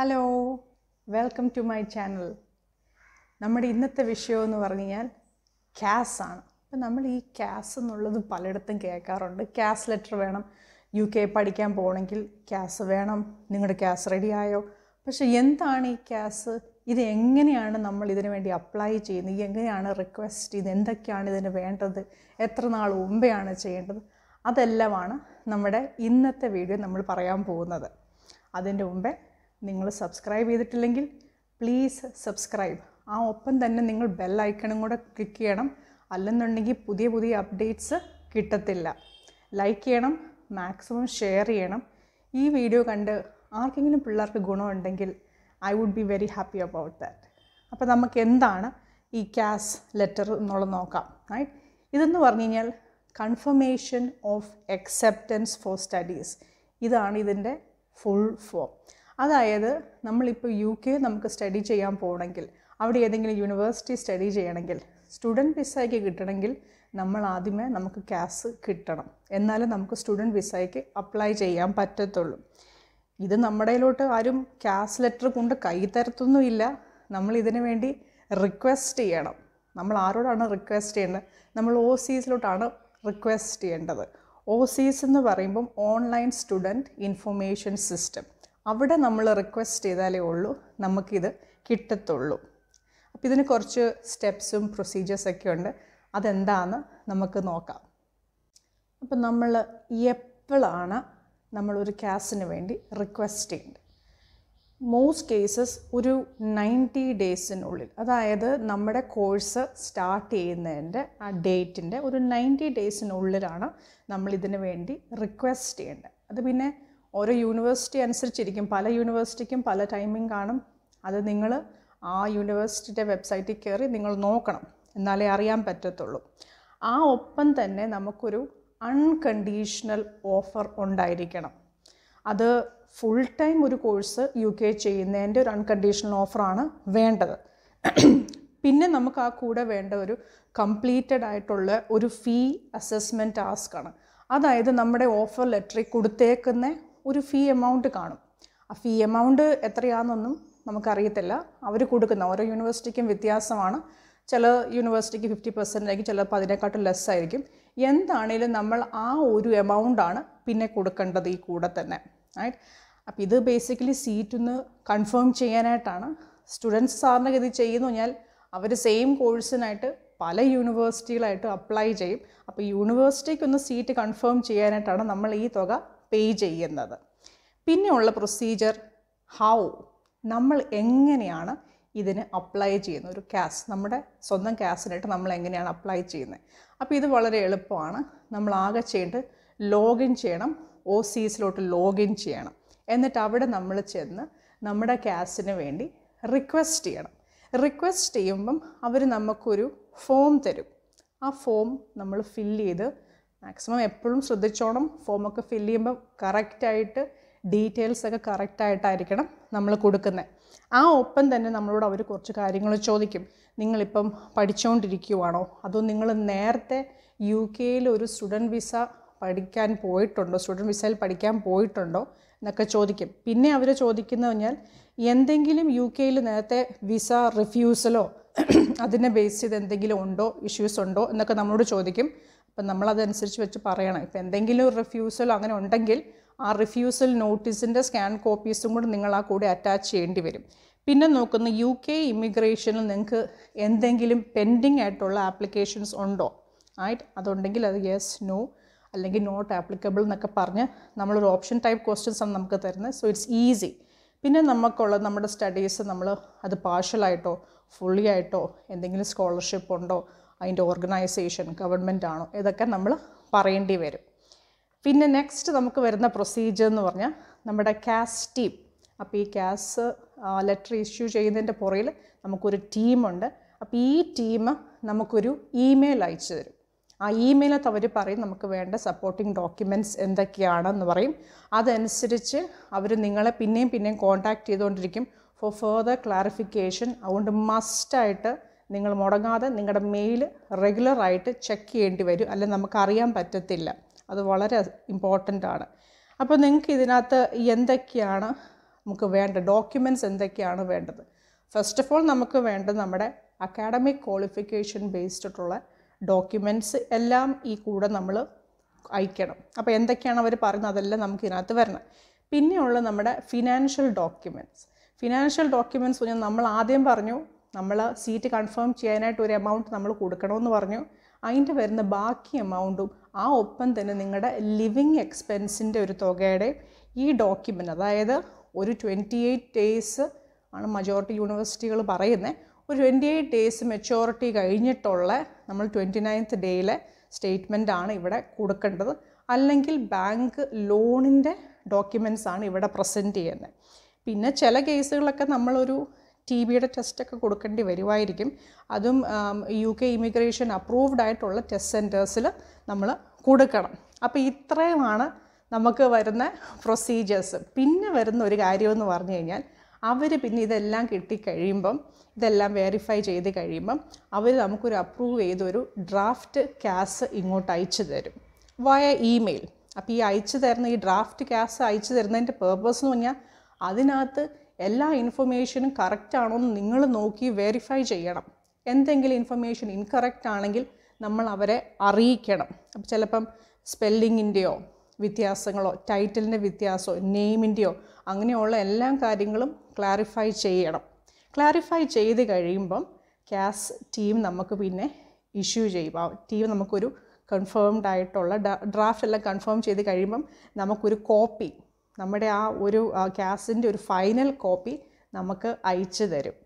hello welcome to my channel നമ്മുടെ ഇന്നത്തെ വിഷയം എന്ന് പറഞ്ഞു കഴിഞ്ഞാൽ ക്യാസ് ആണ് അപ്പം നമ്മൾ ഈ ക്യാസ് എന്നുള്ളത് പലയിടത്തും കേൾക്കാറുണ്ട് ക്യാസ് ലെറ്റർ വേണം യു കെ പഠിക്കാൻ പോകണമെങ്കിൽ ക്യാസ് വേണം നിങ്ങളുടെ ക്യാസ് ആയോ പക്ഷെ എന്താണ് ഈ ക്യാസ് ഇത് എങ്ങനെയാണ് നമ്മൾ ഇതിന് വേണ്ടി അപ്ലൈ ചെയ്യുന്നത് എങ്ങനെയാണ് റിക്വസ്റ്റ് ചെയ്യുന്നത് എന്തൊക്കെയാണ് ഇതിന് വേണ്ടത് എത്ര നാൾ മുമ്പെയാണ് ചെയ്യേണ്ടത് അതെല്ലാമാണ് നമ്മുടെ ഇന്നത്തെ വീഡിയോ നമ്മൾ പറയാൻ പോകുന്നത് അതിൻ്റെ മുമ്പേ നിങ്ങൾ സബ്സ്ക്രൈബ് ചെയ്തിട്ടില്ലെങ്കിൽ പ്ലീസ് സബ്സ്ക്രൈബ് ആ ഒപ്പം തന്നെ നിങ്ങൾ ബെൽ ഐക്കണും കൂടെ ക്ലിക്ക് ചെയ്യണം അല്ലെന്നുണ്ടെങ്കിൽ പുതിയ പുതിയ അപ്ഡേറ്റ്സ് കിട്ടത്തില്ല ലൈക്ക് ചെയ്യണം മാക്സിമം ഷെയർ ചെയ്യണം ഈ വീഡിയോ കണ്ട് ആർക്കെങ്കിലും പിള്ളേർക്ക് ഗുണമുണ്ടെങ്കിൽ I would be very happy about that അപ്പോൾ നമുക്ക് എന്താണ് ഈ ക്യാസ് ലെറ്റർ എന്നുള്ളത് നോക്കാം റൈറ്റ് ഇതെന്ന് പറഞ്ഞു കഴിഞ്ഞാൽ confirmation of acceptance for studies ഇതാണ് ഇതിൻ്റെ ഫുൾ ഫോം അതായത് നമ്മളിപ്പോൾ യു കെ നമുക്ക് സ്റ്റഡി ചെയ്യാൻ പോകണമെങ്കിൽ അവിടെ ഏതെങ്കിലും യൂണിവേഴ്സിറ്റി സ്റ്റഡി ചെയ്യണമെങ്കിൽ സ്റ്റുഡൻറ്റ് വിസയ്ക്ക് കിട്ടണമെങ്കിൽ നമ്മൾ ആദ്യമേ നമുക്ക് ക്യാസ് കിട്ടണം എന്നാലേ നമുക്ക് സ്റ്റുഡൻറ്റ് വിസയ്ക്ക് അപ്ലൈ ചെയ്യാൻ പറ്റത്തുള്ളൂ ഇത് നമ്മുടെയിലോട്ട് ആരും ക്യാസ് ലെറ്റർ കൊണ്ട് കൈ തരത്തൊന്നുമില്ല നമ്മൾ ഇതിനു വേണ്ടി റിക്വസ്റ്റ് ചെയ്യണം നമ്മൾ ആരോടാണ് റിക്വസ്റ്റ് ചെയ്യേണ്ടത് നമ്മൾ ഒ സീസിലോട്ടാണ് റിക്വസ്റ്റ് ചെയ്യേണ്ടത് ഒ സീസ് എന്ന് പറയുമ്പം ഓൺലൈൻ സ്റ്റുഡൻറ്റ് ഇൻഫർമേഷൻ സിസ്റ്റം അവിടെ നമ്മൾ റിക്വസ്റ്റ് ചെയ്താലേ ഉള്ളൂ നമുക്കിത് കിട്ടത്തുള്ളൂ അപ്പോൾ ഇതിന് കുറച്ച് സ്റ്റെപ്സും പ്രൊസീജിയേഴ്സൊക്കെ ഉണ്ട് അതെന്താണെന്ന് നമുക്ക് നോക്കാം അപ്പം നമ്മൾ എപ്പോഴാണ് നമ്മളൊരു ക്യാസിന് വേണ്ടി റിക്വസ്റ്റ് ചെയ്യുന്നത് മോസ്റ്റ് കേസസ് ഒരു നയൻറ്റി ഡേയ്സിനുള്ളിൽ അതായത് നമ്മുടെ കോഴ്സ് സ്റ്റാർട്ട് ചെയ്യുന്നതിൻ്റെ ആ ഡേറ്റിൻ്റെ ഒരു നയൻറ്റി ഡേയ്സിനുള്ളിലാണ് നമ്മൾ ഇതിന് വേണ്ടി റിക്വസ്റ്റ് ചെയ്യേണ്ടത് അത് പിന്നെ ഓരോ യൂണിവേഴ്സിറ്റി അനുസരിച്ചിരിക്കും പല യൂണിവേഴ്സിറ്റിക്കും പല ടൈമിംഗ് കാണും അത് നിങ്ങൾ ആ യൂണിവേഴ്സിറ്റിയുടെ വെബ്സൈറ്റിൽ കയറി നിങ്ങൾ നോക്കണം എന്നാലേ അറിയാൻ പറ്റത്തുള്ളൂ ആ ഒപ്പം തന്നെ നമുക്കൊരു അൺകണ്ടീഷണൽ ഓഫർ ഉണ്ടായിരിക്കണം അത് ഫുൾ ടൈം ഒരു കോഴ്സ് യു കെ ചെയ്യുന്നതിൻ്റെ ഒരു അൺകണ്ടീഷണൽ ഓഫറാണ് വേണ്ടത് പിന്നെ നമുക്ക് ആ കൂടെ വേണ്ട ഒരു കംപ്ലീറ്റഡ് ആയിട്ടുള്ള ഒരു ഫീ അസസ്മെൻറ്റ് ടാസ്ക്കാണ് അതായത് നമ്മുടെ ഓഫർ ലെറ്ററിൽ കൊടുത്തേക്കുന്ന ഒരു ഫീ എമൗണ്ട് കാണും ആ ഫീ എമൗണ്ട് എത്രയാണെന്നൊന്നും നമുക്കറിയത്തില്ല അവർ കൊടുക്കുന്ന ഓരോ യൂണിവേഴ്സിറ്റിക്കും വ്യത്യാസമാണ് ചില യൂണിവേഴ്സിറ്റിക്ക് ഫിഫ്റ്റി പെർസെൻ്റ് ആയിരിക്കും ചിലപ്പോൾ അതിനെക്കാട്ടും ലെസ് ആയിരിക്കും എന്താണേലും നമ്മൾ ആ ഒരു എമൗണ്ടാണ് പിന്നെ കൊടുക്കേണ്ടത് ഈ കൂടെ തന്നെ റൈറ്റ് അപ്പോൾ ഇത് ബേസിക്കലി ഒന്ന് കൺഫേം ചെയ്യാനായിട്ടാണ് സ്റ്റുഡൻസ് സാറിന് ഇത് ചെയ്യുന്നു കഴിഞ്ഞാൽ അവർ സെയിം കോഴ്സിനായിട്ട് പല യൂണിവേഴ്സിറ്റികളായിട്ട് അപ്ലൈ ചെയ്യും അപ്പോൾ യൂണിവേഴ്സിറ്റിക്കൊന്ന് സീറ്റ് കൺഫേം ചെയ്യാനായിട്ടാണ് നമ്മൾ ഈ തുക പേ ചെയ്യുന്നത് പിന്നെയുള്ള പ്രൊസീജിയർ ഹൗ നമ്മൾ എങ്ങനെയാണ് ഇതിന് അപ്ലൈ ചെയ്യുന്നത് ഒരു ക്യാസ് നമ്മുടെ സ്വന്തം ക്യാസിനായിട്ട് നമ്മൾ എങ്ങനെയാണ് അപ്ലൈ ചെയ്യുന്നത് അപ്പോൾ ഇത് വളരെ എളുപ്പമാണ് നമ്മൾ ആകെ ചെയ്യേണ്ടത് ലോഗിൻ ചെയ്യണം ഒ സി എസിലോട്ട് ലോഗിൻ ചെയ്യണം എന്നിട്ട് അവിടെ നമ്മൾ ചെന്ന് നമ്മുടെ ക്യാസിന് വേണ്ടി റിക്വസ്റ്റ് ചെയ്യണം റിക്വസ്റ്റ് ചെയ്യുമ്പം അവർ നമുക്കൊരു ഫോം തരും ആ ഫോം നമ്മൾ ഫില്ല് ചെയ്ത് മാക്സിമം എപ്പോഴും ശ്രദ്ധിച്ചോണം ഫോമൊക്കെ ഫില്ല് ചെയ്യുമ്പോൾ കറക്റ്റായിട്ട് ഡീറ്റെയിൽസ് ഒക്കെ കറക്റ്റായിട്ടായിരിക്കണം നമ്മൾ കൊടുക്കുന്നത് ആ ഒപ്പം തന്നെ നമ്മളോട് അവർ കുറച്ച് കാര്യങ്ങൾ ചോദിക്കും നിങ്ങളിപ്പം പഠിച്ചുകൊണ്ടിരിക്കുവാണോ അതോ നിങ്ങൾ നേരത്തെ യു കെയിൽ ഒരു സ്റ്റുഡൻറ്റ് വിസ പഠിക്കാൻ പോയിട്ടുണ്ടോ സ്റ്റുഡൻറ്റ് വിസയിൽ പഠിക്കാൻ പോയിട്ടുണ്ടോ എന്നൊക്കെ ചോദിക്കും പിന്നെ അവർ ചോദിക്കുന്നത് കഴിഞ്ഞാൽ എന്തെങ്കിലും യു കെയിൽ നേരത്തെ വിസ റിഫ്യൂസലോ അതിനെ ബേസ് ചെയ്ത് എന്തെങ്കിലും ഉണ്ടോ ഇഷ്യൂസ് ഉണ്ടോ എന്നൊക്കെ നമ്മളോട് ചോദിക്കും അപ്പം നമ്മളതനുസരിച്ച് വെച്ച് പറയണം ഇപ്പം എന്തെങ്കിലും ഒരു അങ്ങനെ ഉണ്ടെങ്കിൽ ആ റിഫ്യൂസൽ നോട്ടീസിൻ്റെ സ്കാൻ കോപ്പീസും കൂടി നിങ്ങൾ ആ കൂടെ അറ്റാച്ച് ചെയ്യേണ്ടി വരും പിന്നെ നോക്കുന്ന യു കെ ഇമിഗ്രേഷനിൽ നിങ്ങൾക്ക് എന്തെങ്കിലും പെൻഡിങ് ആയിട്ടുള്ള ആപ്ലിക്കേഷൻസ് ഉണ്ടോ ആയിട്ട് അതുണ്ടെങ്കിൽ അത് യെസ് നോ അല്ലെങ്കിൽ നോട്ട് ആപ്ലിക്കബിൾ എന്നൊക്കെ പറഞ്ഞ് നമ്മളൊരു ഓപ്ഷൻ ടൈപ്പ് ക്വസ്റ്റ്യൻസ് ആണ് നമുക്ക് തരുന്നത് സോ ഇറ്റ്സ് ഈസി പിന്നെ നമുക്കുള്ള നമ്മുടെ സ്റ്റഡീസ് നമ്മൾ അത് പാർഷ്യലായിട്ടോ ഫുള്ളി ആയിട്ടോ എന്തെങ്കിലും സ്കോളർഷിപ്പ് ഉണ്ടോ അതിൻ്റെ ഓർഗനൈസേഷൻ ആണോ ഇതൊക്കെ നമ്മൾ പറയേണ്ടി വരും പിന്നെ നെക്സ്റ്റ് നമുക്ക് വരുന്ന പ്രൊസീജിയർ എന്ന് പറഞ്ഞാൽ നമ്മുടെ ക്യാസ് ടീം അപ്പോൾ ഈ ക്യാസ് ലെറ്റർ ഇഷ്യൂ ചെയ്യുന്നതിൻ്റെ പുറയിൽ നമുക്കൊരു ടീമുണ്ട് അപ്പോൾ ഈ ടീം നമുക്കൊരു ഇമെയിൽ അയച്ചു തരും ആ ഇമെയിലത്ത് അവർ പറയും നമുക്ക് വേണ്ട സപ്പോർട്ടിംഗ് ഡോക്യുമെൻറ്റ്സ് എന്തൊക്കെയാണെന്ന് പറയും അതനുസരിച്ച് അവർ നിങ്ങളെ പിന്നെയും പിന്നെയും കോൺടാക്റ്റ് ചെയ്തുകൊണ്ടിരിക്കും ഫോർ ഫെർദർ ക്ലാരിഫിക്കേഷൻ അതുകൊണ്ട് മസ്റ്റായിട്ട് നിങ്ങൾ മുടങ്ങാതെ നിങ്ങളുടെ മെയിൽ റെഗുലറായിട്ട് ചെക്ക് ചെയ്യേണ്ടി വരും അല്ലെങ്കിൽ നമുക്കറിയാൻ പറ്റത്തില്ല അത് വളരെ ഇമ്പോർട്ടൻ്റ് ആണ് അപ്പോൾ നിങ്ങൾക്ക് ഇതിനകത്ത് എന്തൊക്കെയാണ് നമുക്ക് വേണ്ട ഡോക്യുമെൻറ്റ്സ് എന്തൊക്കെയാണ് വേണ്ടത് ഫസ്റ്റ് ഓഫ് ഓൾ നമുക്ക് വേണ്ടത് നമ്മുടെ അക്കാഡമിക് ക്വാളിഫിക്കേഷൻ ബേസ്ഡിട്ടുള്ള ഡോക്യുമെൻറ്റ്സ് എല്ലാം ഈ കൂടെ നമ്മൾ അയക്കണം അപ്പോൾ എന്തൊക്കെയാണ് അവർ പറയുന്നത് അതെല്ലാം നമുക്ക് ഇതിനകത്ത് വരണം പിന്നെയുള്ള നമ്മുടെ ഫിനാൻഷ്യൽ ഡോക്യുമെൻറ്റ്സ് ഫിനാൻഷ്യൽ ഡോക്യുമെൻറ്റ്സ് പറഞ്ഞാൽ നമ്മൾ ആദ്യം പറഞ്ഞു നമ്മൾ സീറ്റ് കൺഫേം ചെയ്യാനായിട്ട് ഒരു എമൗണ്ട് നമ്മൾ കൊടുക്കണമെന്ന് പറഞ്ഞു അതിൻ്റെ വരുന്ന ബാക്കി എമൗണ്ടും ആ ഒപ്പം തന്നെ നിങ്ങളുടെ ലിവിങ് എക്സ്പെൻസിൻ്റെ ഒരു തുകയുടെ ഈ ഡോക്യുമെൻ്റ് അതായത് ഒരു ട്വൻറ്റി എയ്റ്റ് ഡേയ്സ് ആണ് മജോറിറ്റി യൂണിവേഴ്സിറ്റികൾ പറയുന്നത് ഒരു ട്വൻറ്റി എയ്റ്റ് ഡേയ്സ് മെച്ചോറിറ്റി കഴിഞ്ഞിട്ടുള്ള നമ്മൾ ട്വൻറ്റി നയൻത്ത് ഡേയിലെ സ്റ്റേറ്റ്മെൻ്റ് ആണ് ഇവിടെ കൊടുക്കേണ്ടത് അല്ലെങ്കിൽ ബാങ്ക് ലോണിൻ്റെ ഡോക്യുമെൻസ് ആണ് ഇവിടെ പ്രസൻറ്റ് ചെയ്യുന്നത് പിന്നെ ചില കേസുകളൊക്കെ നമ്മളൊരു ടി ബിയുടെ ടെസ്റ്റൊക്കെ കൊടുക്കേണ്ടി വരുമായിരിക്കും അതും യു കെ ഇമിഗ്രേഷൻ അപ്രൂവ്ഡ് ആയിട്ടുള്ള ടെസ്റ്റ് സെൻറ്റേഴ്സിൽ നമ്മൾ കൊടുക്കണം അപ്പോൾ ഇത്രയുമാണ് നമുക്ക് വരുന്ന പ്രൊസീജിയേഴ്സ് പിന്നെ വരുന്ന ഒരു കാര്യമെന്ന് പറഞ്ഞു കഴിഞ്ഞാൽ അവർ പിന്നെ ഇതെല്ലാം കിട്ടിക്കഴിയുമ്പം ഇതെല്ലാം വെരിഫൈ ചെയ്ത് കഴിയുമ്പം അവർ നമുക്കൊരു അപ്രൂവ് ചെയ്തൊരു ഡ്രാഫ്റ്റ് ക്യാസ് ഇങ്ങോട്ട് അയച്ചു തരും വയ ഇമെയിൽ അപ്പോൾ ഈ അയച്ചു തരുന്ന ഈ ഡ്രാഫ്റ്റ് ക്യാസ് അയച്ചു തരുന്നതിൻ്റെ പേർപ്പസ് എന്ന് പറഞ്ഞാൽ അതിനകത്ത് എല്ലാ ഇൻഫർമേഷനും കറക്റ്റ് ആണോ എന്ന് നിങ്ങൾ നോക്കി വെരിഫൈ ചെയ്യണം എന്തെങ്കിലും ഇൻഫർമേഷൻ ഇൻകറക്റ്റ് ആണെങ്കിൽ നമ്മൾ അവരെ അറിയിക്കണം അപ്പോൾ ചിലപ്പം സ്പെല്ലിങ്ങിൻ്റെയോ വ്യത്യാസങ്ങളോ ടൈറ്റിലിൻ്റെ വ്യത്യാസമോ നെയിമിൻ്റെയോ അങ്ങനെയുള്ള എല്ലാ കാര്യങ്ങളും ക്ലാരിഫൈ ചെയ്യണം ക്ലാരിഫൈ ചെയ്ത് കഴിയുമ്പം ക്യാസ് ടീം നമുക്ക് പിന്നെ ഇഷ്യൂ ചെയ്യും ആ ടീം നമുക്കൊരു കൺഫേംഡ് ആയിട്ടുള്ള ഡ്രാഫ്റ്റ് എല്ലാം കൺഫേം ചെയ്ത് കഴിയുമ്പം നമുക്കൊരു കോപ്പി നമ്മുടെ ആ ഒരു ക്യാസിൻ്റെ ഒരു ഫൈനൽ കോപ്പി നമുക്ക് അയച്ചു തരും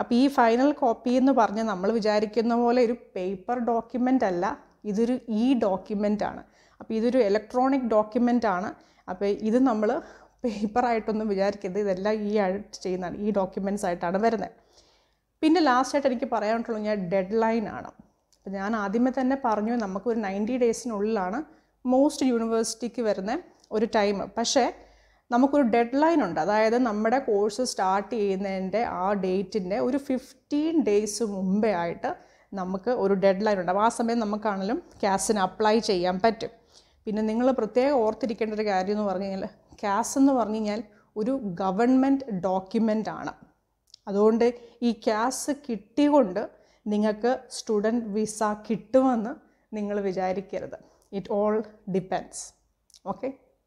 അപ്പോൾ ഈ ഫൈനൽ കോപ്പി എന്ന് പറഞ്ഞ് നമ്മൾ വിചാരിക്കുന്ന പോലെ ഒരു പേപ്പർ ഡോക്യുമെൻ്റ് അല്ല ഇതൊരു ഇ ഡോക്യുമെൻ്റ് ആണ് അപ്പോൾ ഇതൊരു ഇലക്ട്രോണിക് ഡോക്യുമെൻ്റ് ആണ് അപ്പോൾ ഇത് നമ്മൾ പേപ്പറായിട്ടൊന്നും വിചാരിക്കരുത് ഇതെല്ലാം ഈ ആയിട്ട് ചെയ്യുന്നതാണ് ഈ ഡോക്യുമെൻറ്റ്സ് ആയിട്ടാണ് വരുന്നത് പിന്നെ ലാസ്റ്റായിട്ട് എനിക്ക് പറയാനുള്ളൂ ഞാൻ ഡെഡ് ലൈൻ ആണ് അപ്പോൾ ഞാൻ ആദ്യമേ തന്നെ പറഞ്ഞു നമുക്കൊരു നയൻറ്റി ഡേയ്സിനുള്ളിലാണ് മോസ്റ്റ് യൂണിവേഴ്സിറ്റിക്ക് വരുന്ന ഒരു ടൈം പക്ഷേ നമുക്കൊരു ഡെഡ് ലൈൻ ഉണ്ട് അതായത് നമ്മുടെ കോഴ്സ് സ്റ്റാർട്ട് ചെയ്യുന്നതിൻ്റെ ആ ഡേറ്റിൻ്റെ ഒരു ഫിഫ്റ്റീൻ ഡേയ്സ് മുമ്പേ ആയിട്ട് നമുക്ക് ഒരു ഡെഡ് ലൈൻ അപ്പോൾ ആ സമയം നമുക്കാണെങ്കിലും ക്യാസിന് അപ്ലൈ ചെയ്യാൻ പറ്റും പിന്നെ നിങ്ങൾ പ്രത്യേകം ഓർത്തിരിക്കേണ്ട ഒരു കാര്യം എന്ന് പറഞ്ഞു കഴിഞ്ഞാൽ ക്യാസ് എന്ന് പറഞ്ഞു കഴിഞ്ഞാൽ ഒരു ഗവൺമെൻറ് ഡോക്യുമെൻ്റ് ആണ് അതുകൊണ്ട് ഈ ക്യാസ് കിട്ടിക്കൊണ്ട് നിങ്ങൾക്ക് സ്റ്റുഡൻറ്റ് വിസ കിട്ടുമെന്ന് നിങ്ങൾ വിചാരിക്കരുത് ഇറ്റ് ഓൾ ഡിപ്പെൻസ് ഓക്കെ